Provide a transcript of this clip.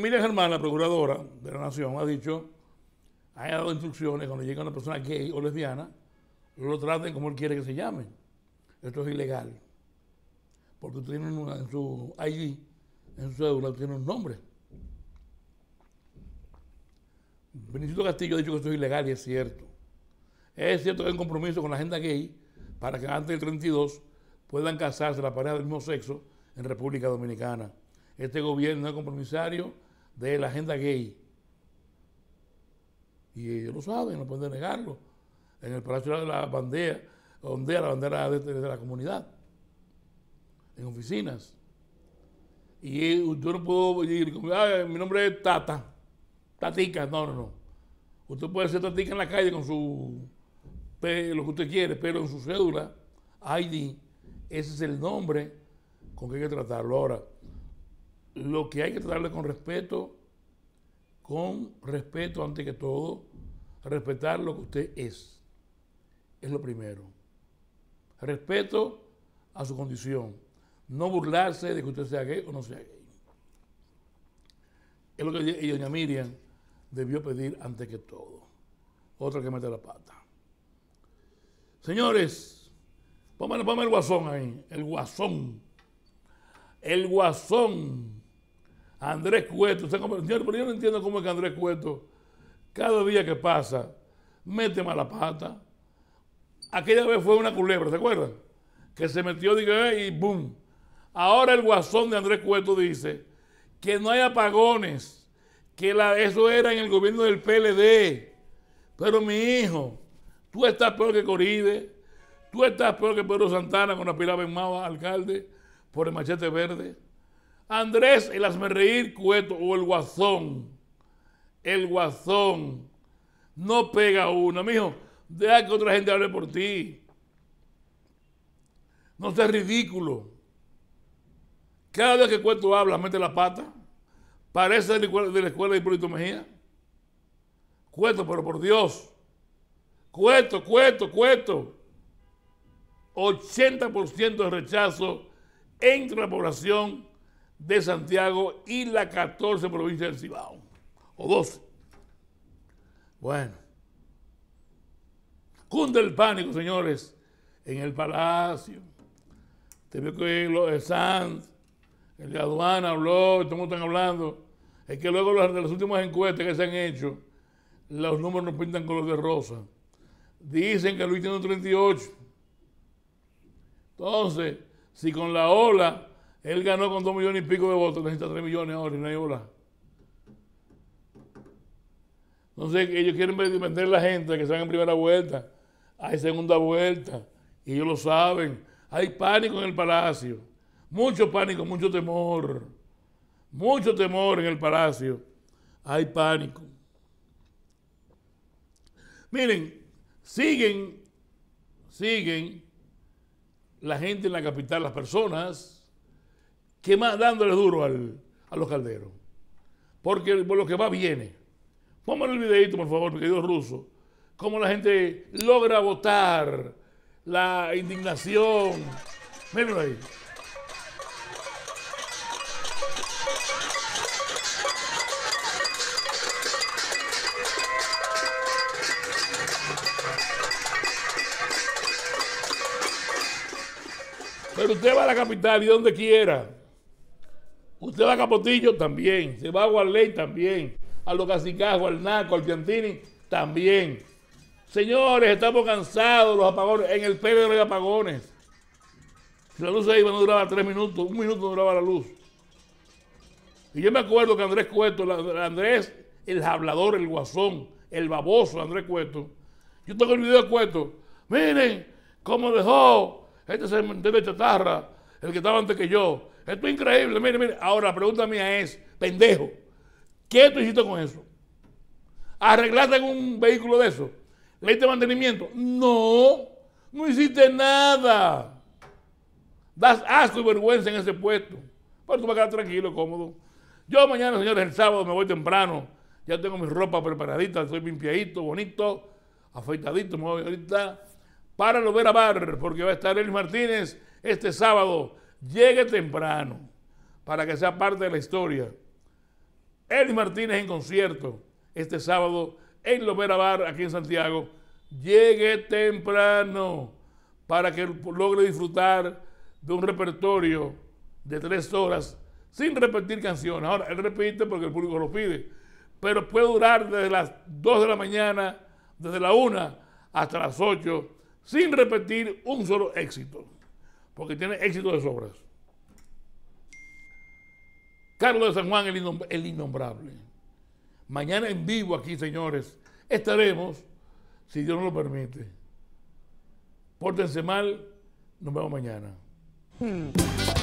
Emilia Germán, la procuradora de la Nación, ha dicho, ha dado instrucciones cuando llega una persona gay o lesbiana, lo traten como él quiere que se llame. Esto es ilegal. Porque tiene en su ID, en su cédula, tiene un nombre. Benito Castillo ha dicho que esto es ilegal y es cierto. Es cierto que hay un compromiso con la agenda gay para que antes del 32 puedan casarse las parejas del mismo sexo en República Dominicana. Este gobierno es compromisario de la agenda gay. Y ellos lo saben, no pueden negarlo. En el Palacio de la Bandera, ondea la bandera de, la comunidad, en oficinas. Y eh, yo no puedo decir, mi nombre es Tata, Tatica, no, no, no. Usted puede ser Tatica en la calle con su, lo que usted quiere, pero en su cédula, ID, ese es el nombre con que hay que tratarlo. Ahora, lo que hay que tratarle con respeto, con respeto ante que todo, respetar lo que usted es, es lo primero. Respeto a su condición, no burlarse de que usted sea gay o no sea gay. Es lo que doña Miriam debió pedir antes que todo. Otra que mete la pata. Señores, póngame, el guasón ahí, el guasón. El guasón. Andrés Cueto, señor, pero yo no entiendo cómo es que Andrés Cueto, cada día que pasa, mete mala pata. Aquella vez fue una culebra, ¿se acuerdan? Que se metió eh, y boom. Ahora el guasón de Andrés Cueto dice que no hay apagones, que eso era en el gobierno del PLD. Pero mi hijo, tú estás peor que Coride, tú estás peor que Pedro Santana con la piraba en Mava, alcalde, por el machete verde. Andrés, el reír cueto o el guazón, El guazón, No pega uno, mijo. Deja que otra gente hable por ti. No seas ridículo. Cada vez que Cueto habla, mete la pata. Parece de la escuela de Hipólito Mejía. Cueto, pero por Dios. Cueto, cueto, cueto. 80% de rechazo entre la población de Santiago y la 14 provincia del Cibao, o 12. Bueno, cunde el pánico, señores, en el palacio. Te veo que de Sanz, el de aduana habló, todo el están hablando. Es que luego de las últimas encuestas que se han hecho, los números nos pintan color de rosa. Dicen que Luis tiene un 38. Entonces, si con la ola él ganó con dos millones y pico de votos, necesita tres millones ahora y no hay hora. Entonces ellos quieren vender a la gente que salga en primera vuelta, hay segunda vuelta, y ellos lo saben. Hay pánico en el palacio, mucho pánico, mucho temor, mucho temor en el palacio. Hay pánico. Miren, siguen, siguen la gente en la capital, las personas que más dándole duro al, a los calderos. Porque por lo que va viene. Pónganle el videito, por favor, mi querido ruso. Cómo la gente logra votar la indignación. Mírenlo ahí. Pero usted va a la capital y donde quiera Usted va a Capotillo también, se va a Guarley también, a los Cacicajos, al Naco, al Piantini también. Señores, estamos cansados los apagones. En el de los apagones. Si la luz se iba, no duraba tres minutos, un minuto no duraba la luz. Y yo me acuerdo que Andrés Cueto, Andrés, el hablador, el guasón, el baboso Andrés Cueto, yo tengo el video de Cueto. Miren cómo dejó este cementerio de chatarra, el que estaba antes que yo. Esto es increíble. Mire, mire. Ahora la pregunta mía es, pendejo, ¿qué tú hiciste con eso? ¿Arreglaste un vehículo de eso? ¿Le mantenimiento? No, no hiciste nada. Das asco y vergüenza en ese puesto. Pero tú vas a quedar tranquilo, cómodo. Yo mañana, señores, el sábado me voy temprano. Ya tengo mi ropa preparadita, estoy limpiadito, bonito, afeitadito. Me voy ahorita para lo ver a bar, porque va a estar Elis Martínez este sábado llegue temprano para que sea parte de la historia. Eli Martínez en concierto este sábado en Lomera Bar, aquí en Santiago. Llegue temprano para que logre disfrutar de un repertorio de tres horas sin repetir canciones. Ahora, él repite porque el público lo pide, pero puede durar desde las 2 de la mañana, desde la una hasta las 8, sin repetir un solo éxito porque tiene éxito de sobras. Carlos de San Juan, el, innombrable. Mañana en vivo aquí, señores, estaremos, si Dios nos lo permite. Pórtense mal, nos vemos mañana. Hmm.